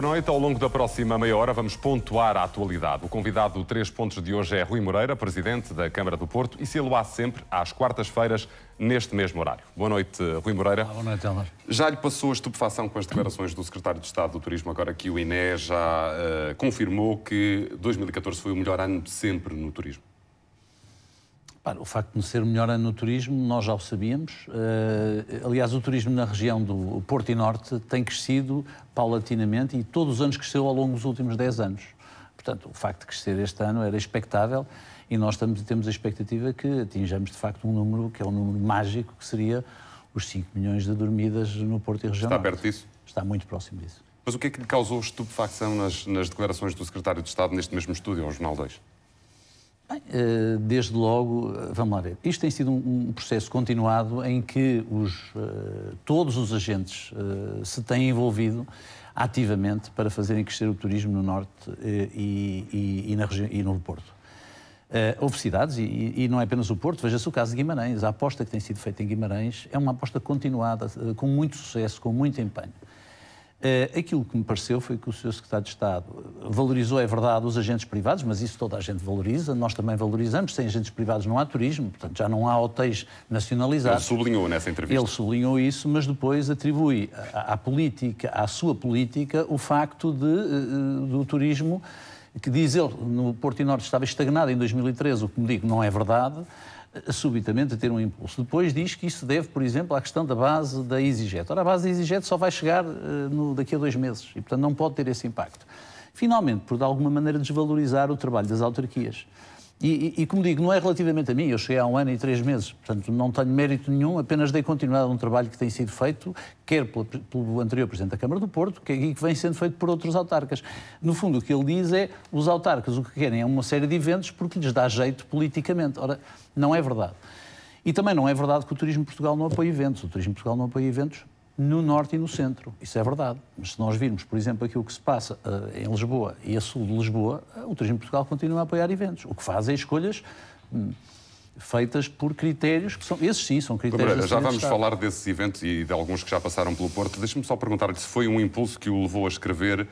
Boa noite. Ao longo da próxima meia hora vamos pontuar a atualidade. O convidado do Três Pontos de hoje é Rui Moreira, presidente da Câmara do Porto, e se ele há sempre às quartas-feiras, neste mesmo horário. Boa noite, Rui Moreira. boa noite, Elmar. Já lhe passou a estupefação com as declarações do secretário de Estado do Turismo, agora que o INE já uh, confirmou que 2014 foi o melhor ano de sempre no turismo? O facto de ser melhor ano no turismo, nós já o sabíamos. Eh, aliás, o turismo na região do Porto e Norte tem crescido paulatinamente e todos os anos cresceu ao longo dos últimos 10 anos. Portanto, o facto de crescer este ano era expectável e nós estamos, temos a expectativa que atinjamos, de facto, um número que é um número mágico, que seria os 5 milhões de dormidas no Porto e região. Está perto disso? Está muito próximo disso. Mas o que é que lhe causou estupefacção nas, nas declarações do secretário de Estado neste mesmo estúdio, ao Jornal 2? Bem, eh, desde logo, eh, vamos lá ver, isto tem sido um processo continuado em que os, eh, todos os agentes se têm envolvido ativamente para fazerem crescer o turismo no Norte e, e, e, na região, e no Porto. Uh, houve cidades, e, e, não é apenas o Porto, veja-se o caso de Guimarães. A aposta que tem sido feita em Guimarães é uma aposta continuada, com muito sucesso, com muito empenho. Eh, aquilo que me pareceu foi que o Sr. Secretário de Estado valorizou, é verdade, os agentes privados, mas isso toda a gente valoriza, nós também valorizamos. Sem agentes privados não há turismo, portanto já não há hotéis nacionalizados. Ele sublinhou nessa entrevista. Ele sublinhou isso, mas depois atribui à, à política, à sua política, o facto de, eh, eh, do turismo, que diz ele, no Porto e Norte estava estagnado em 2013, o que me digo não é verdade subitamente a ter um impulso. Depois diz que isso deve, por exemplo, à questão da base da EasyJet. Ora, a base da EasyJet só vai chegar eh, no, daqui a dois meses e, portanto, não pode ter esse impacto. Finalmente, por de alguma maneira desvalorizar o trabalho das autarquias. E, e, e, como digo, não é relativamente a mim, eu cheguei há um ano e três meses, portanto não tenho mérito nenhum, apenas dei continuidade a um trabalho que tem sido feito, quer pelo anterior Presidente da Câmara do Porto, que, e que vem sendo feito por outros autarcas. No fundo, o que ele diz é os autarcas o que querem é uma série de eventos porque lhes dá jeito politicamente. Ora, não é verdade. E também não é verdade que o Turismo Portugal não apoia eventos. O Turismo Portugal não apoia eventos no norte e no centro. Isso é verdade. Mas se nós virmos, por exemplo, aquilo que se passa uh, em Lisboa e a sul de Lisboa, uh, o Turismo Portugal continua a apoiar eventos. O que faz é escolhas. Hum, feitas por critérios que são. Esses sim, são critérios. Bom, já vamos falar desses eventos e de alguns que já passaram pelo Porto. Deixe-me só perguntar-lhe se foi um impulso que o levou a escrever, uh,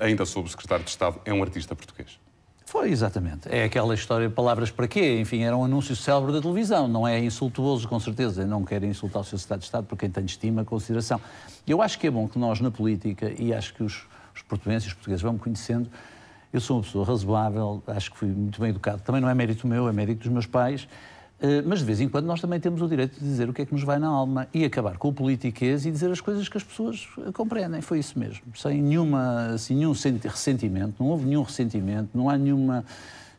ainda sob o secretário de Estado, é um artista português. Foi, exatamente. É aquela história, de palavras para quê? Enfim, era um anúncio célebre da televisão, não é insultuoso, com certeza. não quero insultar o seu Estado de Estado, porque quem tem estima, consideração. Eu acho que é bom que nós, na política, e acho que os, os portugueses e os portugueses vão me conhecendo, eu sou uma pessoa razoável, acho que fui muito bem educado. Também não é mérito meu, é mérito dos meus pais. Eh, mas de vez em quando nós também temos o direito de dizer o que é que nos vai na alma e acabar com o politiquês e dizer as coisas que as pessoas eh, compreendem. Foi isso mesmo. Sem nenhuma, assim, nenhum ressentimento, não houve nenhum ressentimento, não há nenhum uh,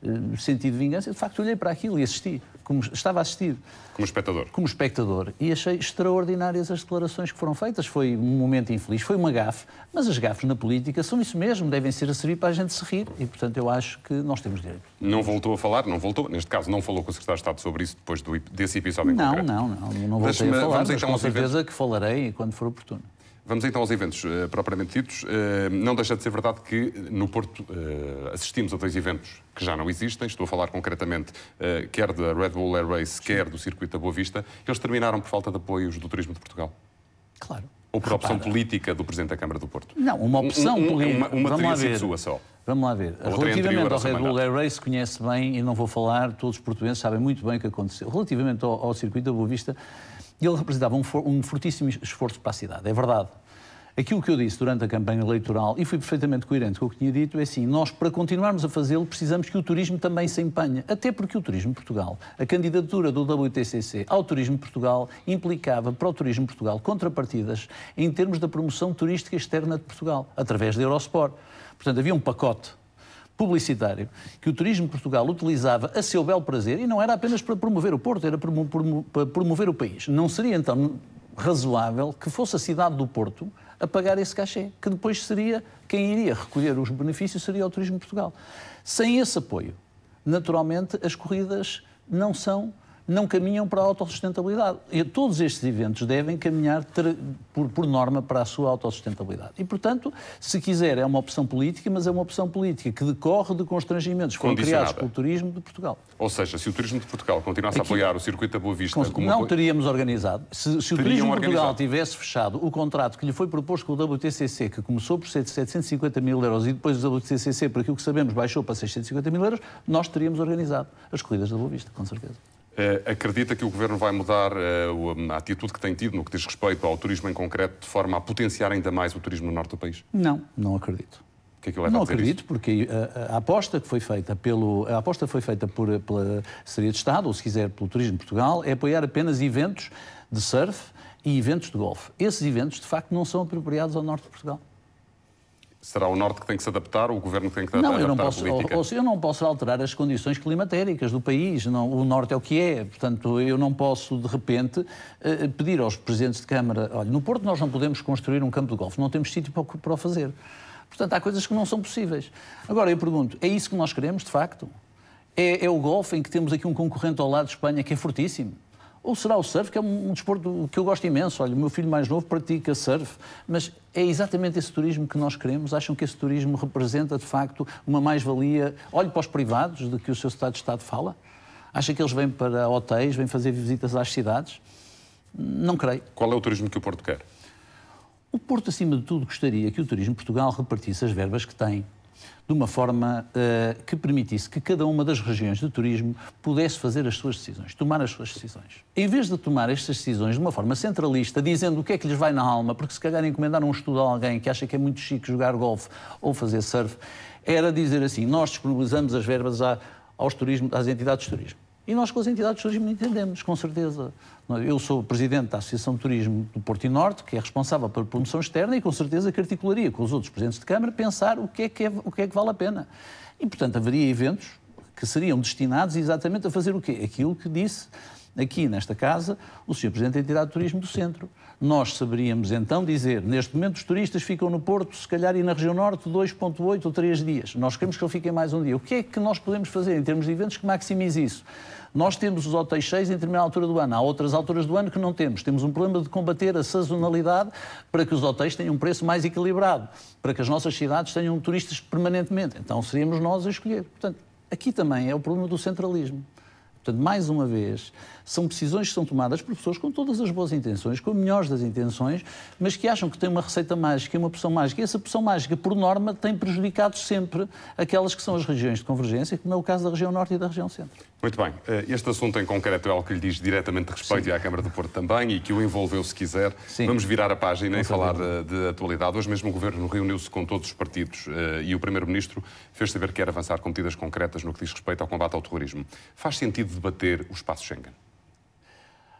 eh, sentido de vingança. De facto, olhei para aquilo e assisti como estava a assistir. Como espectador. Como espectador. E achei extraordinárias as declarações que foram feitas. Foi um momento infeliz, foi uma gafe, mas as gafes na política são isso mesmo, devem ser a servir para a gente se rir. E, portanto, eu acho que nós temos direito. Não voltou a falar, não voltou, neste caso, não falou com o secretário de Estado sobre isso depois do, desse episódio em não, concreto. Não, não, não, não voltei a falar, mas então, com certeza que falarei quando for oportuno. Vamos então aos eventos uh, propriamente ditos. Uh, não deixa de ser verdade que eh, no Porto uh, assistimos a dois eventos que já não existem. Estou a falar concretamente quer da Red Bull Air Race, quer do Circuito da Boa Vista. Eles terminaram por falta de apoios do Turismo de Portugal. Claro. Ou por Repara. opção política do Presidente da Câmara do Porto? Não, uma opção um, um, política. Uma, uma sua só. Vamos lá ver. Outra é Relativamente ao Red Bull Air Race conhece bem, e não vou falar, todos os portugueses sabem muito bem o que aconteceu. Relativamente ao, ao circuito da Boa Vista, ele representava um, for, um fortíssimo esforço para a cidade, é verdade. Aquilo que eu disse durante a campanha eleitoral, e fui perfeitamente coerente com o que tinha dito, é assim: nós, para continuarmos a fazê-lo, precisamos que o turismo também se empenhe. Até porque o Turismo Portugal, a candidatura do WTCC ao Turismo Portugal, implicava para o Turismo Portugal contrapartidas em termos da promoção turística externa de Portugal, através da Eurosport. Portanto, havia um pacote publicitário que o Turismo Portugal utilizava a seu belo prazer e não era apenas para promover o Porto, era para promover o país. Não seria então razoável que fosse a cidade do Porto a pagar esse cachê, que depois seria quem iria recolher os benefícios seria o Turismo Portugal. Sem esse apoio, naturalmente as corridas não são não caminham para a autossustentabilidade. E todos estes eventos devem caminhar por, por norma para a sua autossustentabilidade. E, portanto, se quiser, é uma opção política, mas é uma opção política que decorre de constrangimentos que foram criados pelo turismo de Portugal. Ou seja, se o turismo de Portugal continuasse Aqui, a apoiar o circuito da Boa Vista... Como... Não teríamos organizado. Se, se o turismo de Portugal tivesse fechado o contrato que lhe foi proposto com o WTCC, que começou por 750 mil euros e depois o WTCC, por aquilo que sabemos, baixou para 650 mil euros, nós teríamos organizado as corridas da Boa Vista, com certeza. Eh, acredita que o Governo vai mudar eh, a atitude que tem tido no que diz respeito ao turismo em concreto, de forma a potenciar ainda mais o turismo no norte do país? Não, não acredito. O que é que leva não a acredito, porque a, eh, a, aposta que foi feita pelo a aposta foi feita por, pela Seria de Estado, ou se quiser pelo Turismo de Portugal, é apoiar apenas eventos de surf e eventos de golfe. Esses eventos, de facto, não são apropriados ao norte de Portugal. Será o Norte que tem que se adaptar, ou o Governo que tem que não, adaptar eu não posso, a política? Ou, eu não posso alterar as condições climatéricas do país. Não, o Norte é o que é. Portanto, eu não posso, de repente, eh, pedir aos Presidentes de Câmara, olha, no Porto nós não podemos construir um campo de golfe, não temos sítio para o fazer. Portanto, há coisas que não são possíveis. Agora, eu pergunto, é isso que nós queremos, de facto? É, é o golfe em que temos aqui um concorrente ao lado de Espanha que é fortíssimo? ou será o surf, que é um desporto que eu gosto imenso. Olha, o meu filho mais novo pratica surf, mas é exatamente esse turismo que nós queremos. Acham que esse turismo representa, de facto, uma mais-valia? Olhe para os privados de que o seu Estado de Estado fala. Acha que eles vêm para hotéis, vêm fazer visitas às cidades? Não creio. Qual é o turismo que o Porto quer? O Porto, acima de tudo, gostaria que o turismo Portugal repartisse as verbas que tem de uma forma uh, que permitisse que cada uma das regiões de turismo pudesse fazer as suas decisões, tomar as suas decisões. Em vez de tomar estas decisões de uma forma centralista, dizendo o que é que lhes vai na alma, porque se calhar encomendaram um estudo a alguém que acha que é muito chique jogar golfe ou fazer surf, era dizer assim: nós disponibilizamos as verbas a, aos turismo, às entidades de turismo e nós com as entidades de turismo entendemos, com certeza. É? Eu sou presidente da Associação de Turismo do Porto e Norte, que é responsável pela promoção externa e com certeza que articularia com os outros presidentes de Câmara pensar o que é que, é, o que, é que vale a pena. E, portanto, haveria eventos que seriam destinados exatamente a fazer o quê? Aquilo que disse aqui nesta casa o Sr. Presidente da Entidade de Turismo do Centro. Nós saberíamos então dizer, neste momento os turistas ficam no Porto, se calhar e na região norte, 2.8 ou 3 dias. Nós queremos que ele fique mais um dia. O que é que nós podemos fazer em termos de eventos que maximize isso? Nós temos os hotéis cheios em determinada altura do ano. Há outras alturas do ano que não temos. Temos um problema de combater a sazonalidade para que os hotéis tenham um preço mais equilibrado, para que as nossas cidades tenham turistas permanentemente. Então seríamos nós a escolher. Portanto, aqui também é o problema do centralismo. Portanto, mais uma vez, são decisões que são tomadas por pessoas com todas as boas intenções, com as melhores das intenções, mas que acham que têm uma receita mágica, uma opção mágica. E essa opção mágica, por norma, tem prejudicado sempre aquelas que são as regiões de convergência, como é o caso da região norte e da região centro. Muito bem. Eh, este assunto em concreto é algo que lhe diz diretamente respeito Sim. e à Câmara do Porto também e que o envolveu, se quiser. Sim. Vamos virar a página e falar de, de atualidade. Hoje mesmo o Governo reuniu-se com todos os partidos eh, e o Primeiro-Ministro fez saber que quer avançar com medidas concretas no que diz respeito ao combate ao terrorismo. Faz sentido debater o espaço Schengen?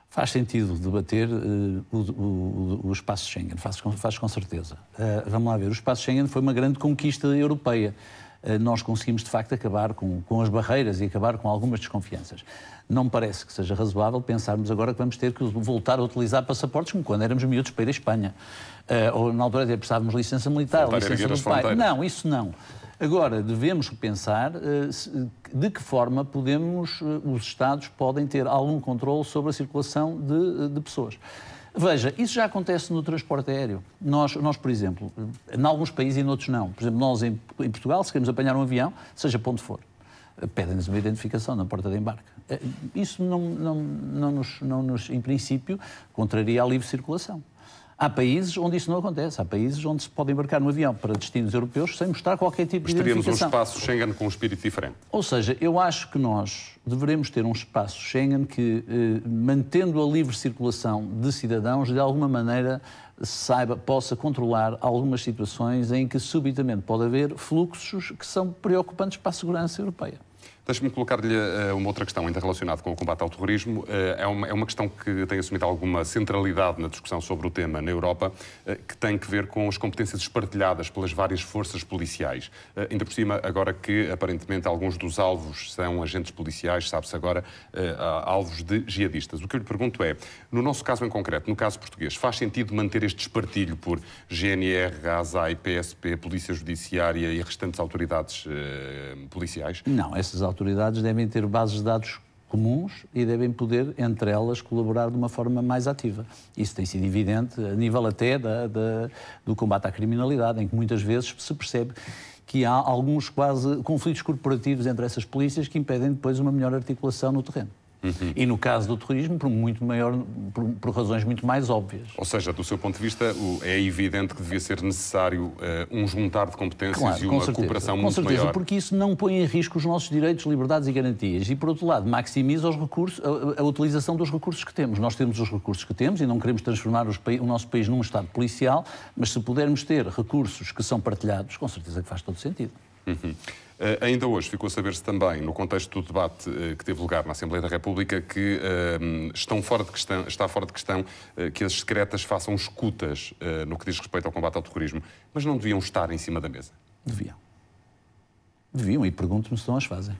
faz sentido debater uh, o, o, o, espaço Schengen, faz, faz com certeza. Uh, vamos lá ver, o espaço Schengen foi uma grande conquista europeia. Eh, nós conseguimos, de facto, acabar com, com as barreiras e acabar com algumas desconfianças. Não me parece que seja razoável pensarmos agora que vamos ter que voltar a utilizar passaportes como quando éramos miúdos para ir à Espanha. ou, na altura, até precisávamos licença militar, licença do pai. Fronteiras. Não, isso não. Agora, devemos pensar eh, de que forma podemos, eh, os Estados podem ter algum controle sobre a circulação de, eh, de pessoas. Veja, isso já acontece no transporte aéreo. Nós, nós, por exemplo, em alguns países e em outros não. Por exemplo, nós em, em Portugal, se queremos apanhar um avião, seja onde for, pedem-nos uma identificação na porta de embarque. Isso, não, não, não, nos, não nos, em princípio, contraria a livre circulação. Há países onde isso não acontece. Há países onde se pode embarcar no avião para destinos europeus sem mostrar qualquer tipo de identificação. Teríamos um espaço Schengen com um espírito diferente. Ou seja, eu acho que nós devemos ter um espaço Schengen que, eh, mantendo a livre circulação de cidadãos, de alguma maneira saiba, possa controlar algumas situações em que subitamente pode haver fluxos que são preocupantes para a segurança europeia. Deixe-me colocar-lhe eh, uma outra questão ainda relacionada com o combate ao terrorismo. Eh, é uma, é uma questão que tem assumido alguma centralidade na discussão sobre o tema na Europa, eh, que tem que ver com as competências espartilhadas pelas várias forças policiais. Ainda por cima, agora que aparentemente alguns dos alvos são agentes policiais, sabe-se agora, alvos de jihadistas. O que eu lhe pergunto é, no nosso caso em concreto, no caso português, faz sentido manter este espartilho por GNR, ASAI, PSP, Polícia Judiciária e restantes autoridades policiais? Não, essas autoridades autoridades devem ter bases de dados comuns e devem poder, entre elas, colaborar de uma forma mais ativa. Isso tem sido evidente a nível até da, da, do combate à criminalidade, em que muitas vezes se percebe que há alguns quase conflitos corporativos entre essas polícias que impedem depois uma melhor articulação no terreno. Uhum. E no caso do terrorismo, por, muito maior, por, por, razões muito mais óbvias. Ou seja, do seu ponto de vista, o, é evidente que devia ser necessário uh, um juntar de competências claro, e uma certeza, cooperação muito maior. Com certeza, maior. porque isso não põe em risco os nossos direitos, liberdades e garantias. E, por outro lado, maximiza os recursos, a, a utilização dos recursos que temos. Nós temos os recursos que temos e não queremos transformar os, o nosso país num Estado policial, mas se pudermos ter recursos que são partilhados, com certeza que faz todo sentido. Uhum. Uh, ainda hoje ficou a saber-se também, no contexto do debate uh, que teve lugar na Assembleia da República, que uh, estão fora de questão, está fora de questão que as secretas façam escutas no que diz respeito ao combate ao terrorismo, mas não deviam estar em cima da mesa? Deviam. Deviam, e pergunto-me se não as fazem.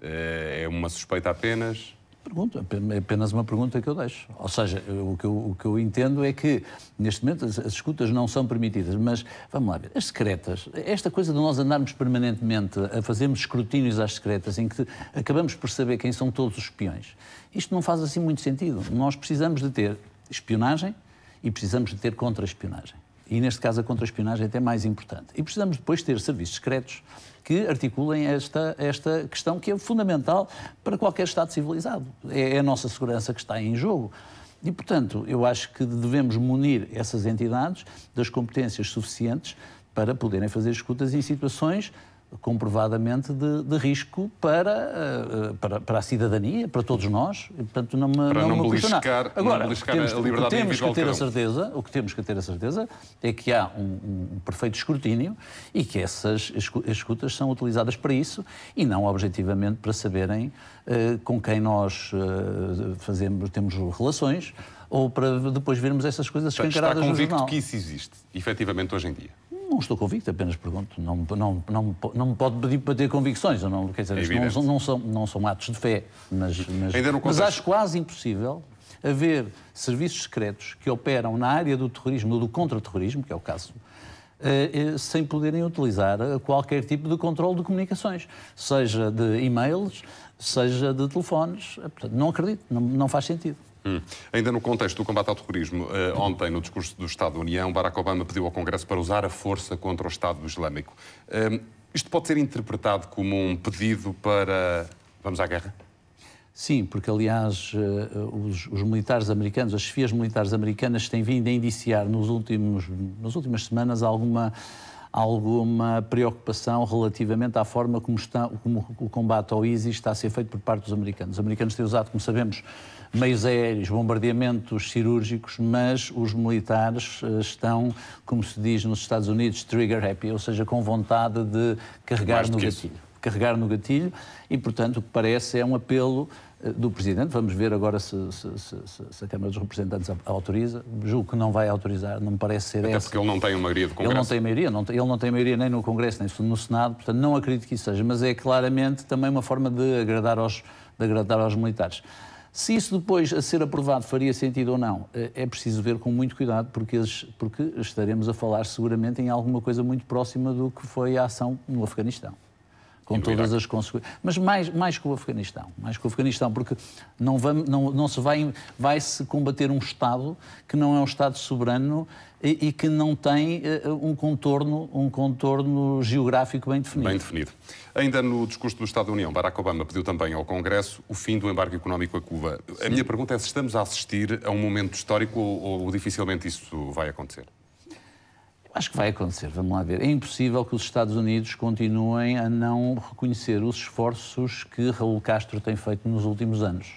É uma suspeita apenas? Pergunta, é, é apenas uma pergunta que eu deixo. Ou seja, o que eu, o que eu entendo é que, neste momento, as, as, escutas não são permitidas, mas vamos lá ver, as secretas, esta coisa de nós andarmos permanentemente a fazermos escrutínios às secretas, em que acabamos por saber quem são todos os espiões, isto não faz assim muito sentido. Nós precisamos de ter espionagem e precisamos de ter contra-espionagem. E neste caso a contra-espionagem é até mais importante. E precisamos depois ter serviços secretos que articulem esta, esta questão que é fundamental para qualquer Estado civilizado. É, é a nossa segurança que está em jogo. E, portanto, eu acho que devemos munir essas entidades das competências suficientes para poderem fazer escutas em situações comprovadamente de, de risco para, eh, eh, para, para a cidadania, para todos nós, portanto não me, para não, não me beliscar, Agora, não beliscar temos, a liberdade o que temos que ter a certeza, o que temos que ter a certeza é que há um, um perfeito escrutínio e que essas escutas são utilizadas para isso e não objetivamente para saberem uh, com quem nós uh, fazemos, temos relações ou para depois vermos essas coisas escancaradas Está convicto que isso existe, efetivamente, hoje em dia? Não estou convicto, apenas pergunto. Não, não, não, não me pode pedir para ter convicções. não, quer dizer, é não, não, são, não são atos de fé, mas, mas, mas acho quase impossível haver serviços secretos que operam na área do terrorismo ou do contra-terrorismo, que é o caso eh, eh, sem poderem utilizar qualquer tipo de controle de comunicações, seja de e-mails, seja de telefones. Portanto, não acredito, não, não faz sentido. Hum. Ainda no contexto do combate ao terrorismo, uh, ontem, no discurso do Estado da União, Barack Obama pediu ao Congresso para usar a força contra o Estado Islâmico. Uh, isto pode ser interpretado como um pedido para. Vamos à guerra? Sim, porque aliás eh, os, os, militares americanos, as chefias militares americanas têm vindo a indiciar nos últimos, nas últimas semanas alguma, alguma preocupação relativamente à forma como, está, como o combate ao ISIS está a ser feito por parte dos americanos. Os americanos têm usado, como sabemos, meios aéreos, bombardeamentos cirúrgicos, mas os militares eh, estão, como se diz nos Estados Unidos, trigger happy, ou seja, com vontade de carregar no gatilho. Isso. Carregar no gatilho e, portanto, o que parece é um apelo eh, do Presidente. Vamos ver agora se, se, se, se, a Câmara dos Representantes autoriza. Julgo que não vai autorizar, não me parece ser Até essa. porque ele não tem maioria do Congresso. Ele não tem maioria, não tem, ele não tem maioria nem no Congresso, nem no Senado, portanto não acredito que isso seja, mas é claramente também uma forma de agradar aos, de agradar aos militares. Se isso depois a ser aprovado faria sentido ou não, eh, é preciso ver com muito cuidado, porque, porque estaremos a falar seguramente em alguma coisa muito próxima do que foi a ação no Afeganistão com todas as consequências. Mas mais, mais que o Afeganistão, mais que o Afeganistão, porque não, vai não, não se vai, vai se combater um Estado que não é um Estado soberano e, e que não tem uh, um contorno, um contorno geográfico bem definido. Bem definido. Ainda no discurso do Estado da União, Barack Obama pediu também ao Congresso o fim do embargo económico a Cuba. Sim. A minha pergunta é se estamos a assistir a um momento histórico ou, ou dificilmente isso vai acontecer. Acho que vai acontecer, vamos lá ver. É impossível que os Estados Unidos continuem a não reconhecer os esforços que Raul Castro tem feito nos últimos anos.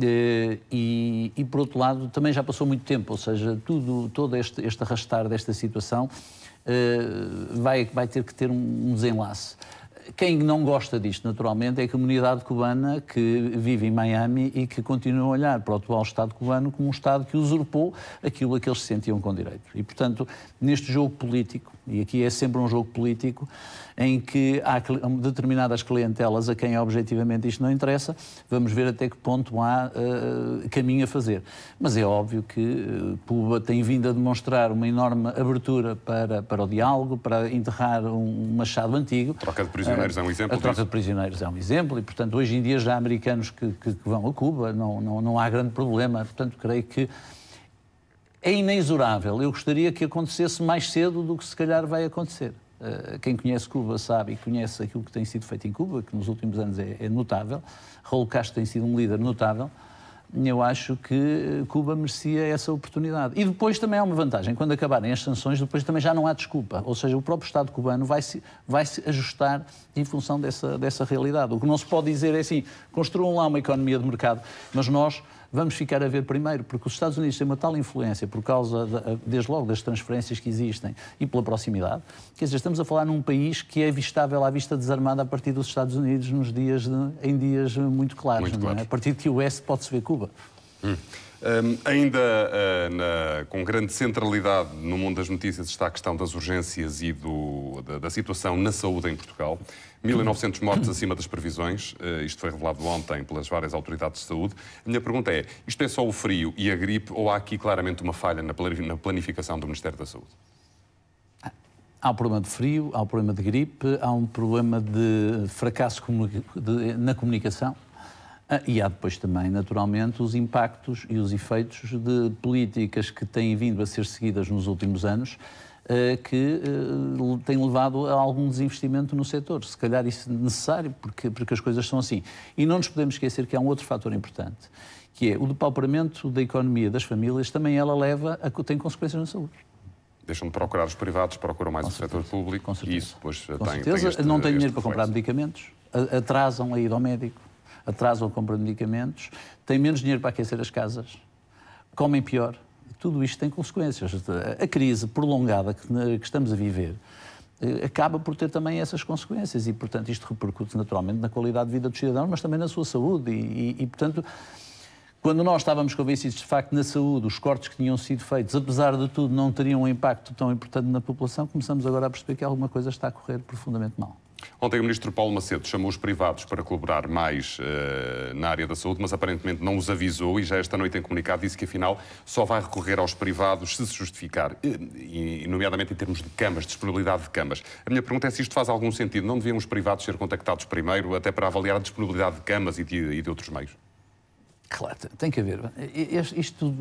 Eh, e, e, por outro lado, também já passou muito tempo, ou seja, tudo, todo este, este arrastar desta situação eh, vai, vai ter que ter um desenlace. Quem não gosta disto, naturalmente, é a comunidade cubana que vive em Miami e que continua a olhar para o atual Estado cubano como um Estado que usurpou aquilo a que eles se sentiam com direito. E, portanto, neste jogo político, e aqui é sempre um jogo político, em que há determinadas clientelas a quem objetivamente isto não interessa, vamos ver até que ponto há uh, caminho a fazer. Mas é óbvio que Cuba eh, tem vindo a demonstrar uma enorme abertura para, para o diálogo, para enterrar um machado antigo. A troca de prisioneiros uh, é um exemplo. A troca disso. de prisioneiros é um exemplo e, portanto, hoje em dia já há americanos que, que, que vão a Cuba, não, não, não há grande problema. Portanto, creio que é inexorável. Eu gostaria que acontecesse mais cedo do que se calhar vai acontecer. Eh, quem conhece Cuba sabe e conhece aquilo que tem sido feito em Cuba, que nos últimos anos é, é notável. Raul Castro tem sido um líder notável. Eu acho que Cuba merecia essa oportunidade. E depois também há uma vantagem: quando acabarem as sanções, depois também já não há desculpa. Ou seja, o próprio Estado cubano vai se, vai -se ajustar em função dessa, dessa realidade. O que não se pode dizer é assim: construam lá uma economia de mercado, mas nós vamos ficar a ver primeiro, porque os Estados Unidos têm uma tal influência por causa, de, desde logo, das transferências que existem e pela proximidade. Quer dizer, estamos a falar num país que é vistável à vista desarmada a partir dos Estados Unidos nos dias de, em dias muito claros, muito É? a partir de que o S pode se ver Cuba. Hum. Um, ainda uh, na, com grande centralidade no mundo das notícias está a questão das urgências e do, da, da, situação na saúde em Portugal. 1.900 mortes acima das previsões, uh, isto foi revelado ontem pelas várias autoridades de saúde. A minha pergunta é: isto é só o frio e a gripe ou há aqui claramente uma falha na planificação do Ministério da Saúde? Há um problema de frio, há um problema de gripe, há um problema de fracasso na comunicação ah, e há depois também, naturalmente, os impactos e os efeitos de políticas que têm vindo a ser seguidas nos últimos anos, ah, que ah, têm levado a algum desinvestimento no setor. Se calhar isso é necessário, porque, porque as coisas são assim. E não nos podemos esquecer que há um outro fator importante, que é o depauperamento da economia das famílias, também ela leva a, tem consequências na saúde deixam de procurar os privados, procuram mais Com o setor público e isso depois eh, Com tem, certeza. Tem este, não têm dinheiro para comprar medicamentos, atrasam a ir ao médico atrasam a compra de medicamentos, têm menos dinheiro para aquecer as casas, comem pior. Tudo isto tem consequências. A crise prolongada que estamos a viver eh, acaba por ter também essas consequências e, portanto, isto repercute naturalmente na qualidade de vida dos cidadãos, mas também na sua saúde e, e, e portanto, quando nós estávamos convencidos de facto na saúde, os cortes que tinham sido feitos, apesar de tudo, não teriam um impacto tão importante na população, começamos agora a perceber que alguma coisa está a correr profundamente mal. Ontem o ministro Paulo Macedo chamou os privados para colaborar mais uh, na área da saúde, mas aparentemente não os avisou e já esta noite em comunicado disse que afinal só vai recorrer aos privados se se justificar, eh, e, e, nomeadamente em termos de camas, de disponibilidade de camas. A minha pergunta é se isto faz algum sentido. Não deviam os privados ser contactados primeiro, até para avaliar a disponibilidade de camas e de, e de outros meios? Claro, tem que haver. Isto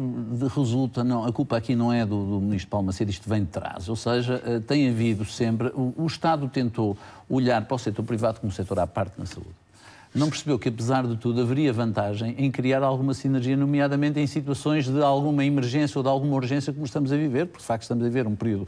resulta, não, a culpa aqui não é do, do ministro Palmeiras, isto vem de trás. Ou seja, eh, tem havido sempre. O, o Estado tentou olhar para o setor privado como um setor à parte na saúde. Não percebeu que, apesar de tudo, haveria vantagem em criar alguma sinergia, nomeadamente em situações de alguma emergência ou de alguma urgência como estamos a viver, porque de facto estamos a viver um período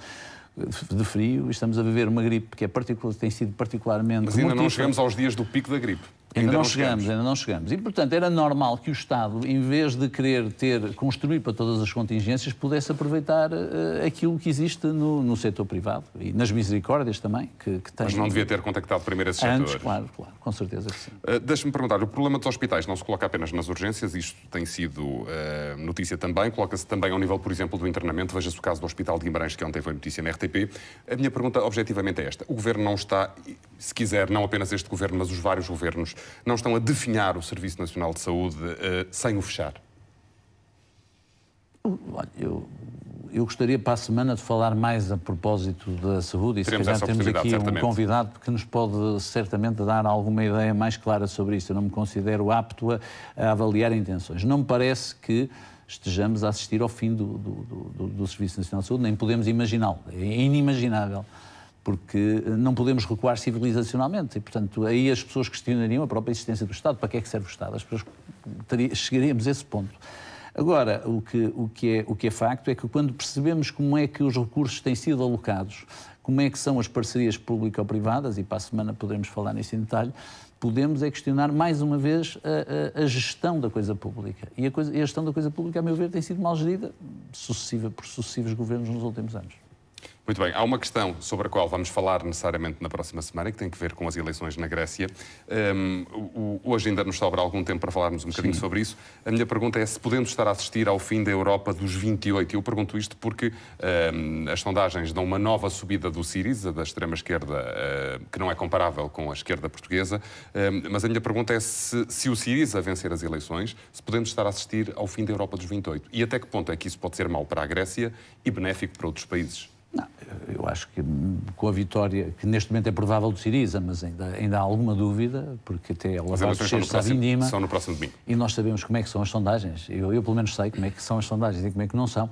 de frio, estamos a viver uma gripe que é particular, tem sido particularmente. Mas ainda mortífera. não chegamos aos dias do pico da gripe. Ainda, ainda não, chegamos, chegamos, ainda não chegamos. E, portanto, era normal que o Estado, em vez de querer ter, construir para todas as contingências, pudesse aproveitar uh, aquilo que existe no, no setor privado e nas misericórdias também, que, que tem. Mas não devia ter contactado primeiro esses Antes, setores. claro, claro, com certeza que sim. Uh, Deixe-me perguntar, o problema dos hospitais não se coloca apenas nas urgências, isto tem sido uh, notícia também, coloca-se também ao nível, por exemplo, do internamento, veja-se o caso do Hospital de Guimarães, que ontem foi notícia na RTP. A minha pergunta, objetivamente, é esta. O Governo não está, se quiser, não apenas este Governo, mas os vários governos, não estão a definhar o Serviço Nacional de Saúde uh, sem o fechar? Hum, eu, eu gostaria para a semana de falar mais a propósito da saúde e Teremos se calhar temos aqui certamente. um convidado que nos pode certamente dar alguma ideia mais clara sobre isso. Eu não me considero apto a, a avaliar intenções. Não me parece que estejamos a assistir ao fim do, do, do, do Serviço Nacional de Saúde, nem podemos imaginá-lo. É inimaginável porque eh, não podemos recuar civilizacionalmente. E, portanto, aí as pessoas questionariam a própria existência do Estado. Para que é que serve o Estado? As pessoas chegaríamos a esse ponto. Agora, o que, o, que é, o que é facto é que quando percebemos como é que os recursos têm sido alocados, como é que são as parcerias público-privadas, e para a semana poderemos falar nisso em detalhe, podemos é questionar mais uma vez a, a, a gestão da coisa pública. E a, coisa, a gestão da coisa pública, a meu ver, tem sido mal gerida sucessiva por sucessivos governos nos últimos anos. Muito bem, há uma questão sobre a qual vamos falar necessariamente na próxima semana, que tem que ver com as eleições na Grécia. Um, o, hoje ainda nos sobra algum tempo para falarmos um bocadinho Sim. sobre isso. A minha pergunta é se podemos estar a assistir ao fim da Europa dos 28. Eu pergunto isto porque um, as sondagens dão uma nova subida do Siriza, da extrema-esquerda, uh, hum, que não é comparável com a esquerda portuguesa. Um, mas a minha pergunta é se, se o Siriza vencer as eleições, se podemos estar a assistir ao fim da Europa dos 28. E até que ponto é que isso pode ser mau para a Grécia e benéfico para outros países? eu acho que com a vitória, que neste momento é provável do Siriza, mas ainda, ainda há alguma dúvida, porque até ela vai descer próximo, em São no próximo domingo. E nós sabemos como é que são as sondagens. Eu, eu, pelo menos sei como é que são as sondagens e como é que não são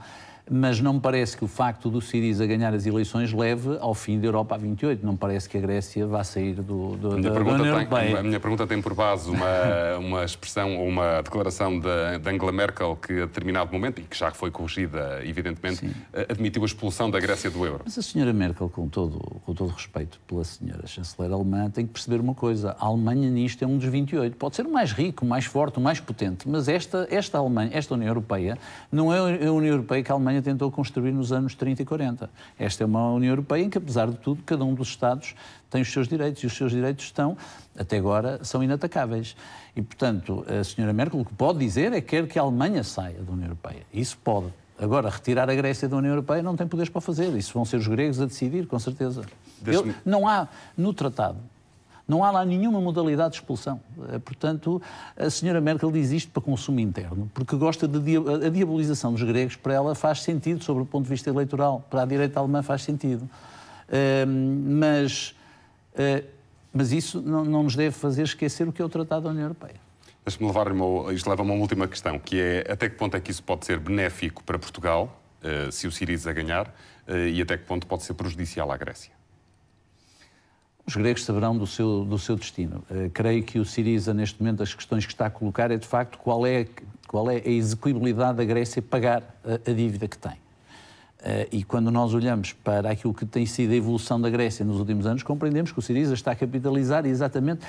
mas não me parece que o facto do Siriza ganhar as eleições leve ao fim da Europa a 28. Não me parece que a Grécia vá sair do, do, da, da União Europeia. A minha pergunta tem por base uma, uma expressão ou uma declaração de, de, Angela Merkel que, a determinado momento, e que já foi corrigida, evidentemente, Sim. Eh, admitiu a expulsão da Grécia do euro. Mas a senhora Merkel, com todo, com todo respeito pela senhora chanceler alemã, tem que perceber uma coisa. A Alemanha nisto é um dos 28. Pode ser o mais rico, o mais forte, o mais potente, mas esta, esta Alemanha, esta União Europeia, não é a União Europeia que a Alemanha Alemanha tentou construir nos anos 30 e 40. Esta é uma União Europeia em que, apesar de tudo, cada um dos Estados tem os seus direitos e os seus direitos estão, até agora, são inatacáveis. E, portanto, a senhora Merkel o que pode dizer é que quer que a Alemanha saia da União Europeia. Isso pode. Agora, retirar a Grécia da União Europeia não tem poderes para fazer. Isso vão ser os gregos a decidir, com certeza. Eu, não há, no tratado, não há lá nenhuma modalidade de expulsão. Eh, portanto, a senhora Merkel diz isto para consumo interno, porque gosta de dia... a diabolização dos gregos para ela faz sentido sobre o ponto de vista eleitoral, para a direita alemã faz sentido. Ehm, mas, uh, mas isso não, não nos deve fazer esquecer o que é o Tratado da União Europeia. me levar uma, isto leva-me a uma última questão, que é até que ponto é que isso pode ser benéfico para Portugal, eh, se o Siriza ganhar, e até que ponto pode ser prejudicial à Grécia? os gregos saberão do seu, do seu destino. Uh, creio que o Siriza, neste momento, as questões que está a colocar é, de facto, qual é, qual é a execuibilidade da Grécia pagar a, a dívida que tem. Uh, e quando nós olhamos para aquilo que tem sido a evolução da Grécia nos últimos anos, compreendemos que o Siriza está a capitalizar exatamente.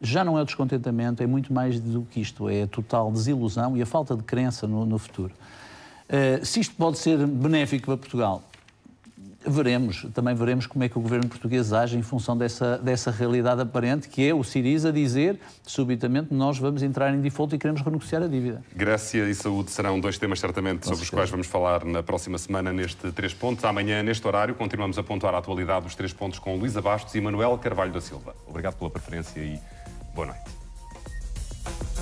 Já não é o descontentamento, é muito mais do que isto, é a total desilusão e a falta de crença no, no futuro. Uh, se isto pode ser benéfico para Portugal, veremos, também veremos como é que o governo português age em função dessa, dessa realidade aparente, que é o Siriz a dizer subitamente nós vamos entrar em default e queremos renegociar a dívida. Grécia e saúde serão dois temas certamente sobre os quais vamos falar na próxima semana neste Três Pontos. Amanhã, neste horário, continuamos a pontuar a atualidade dos Três Pontos com Luísa Bastos e Manuel Carvalho da Silva. Obrigado pela preferência e boa noite.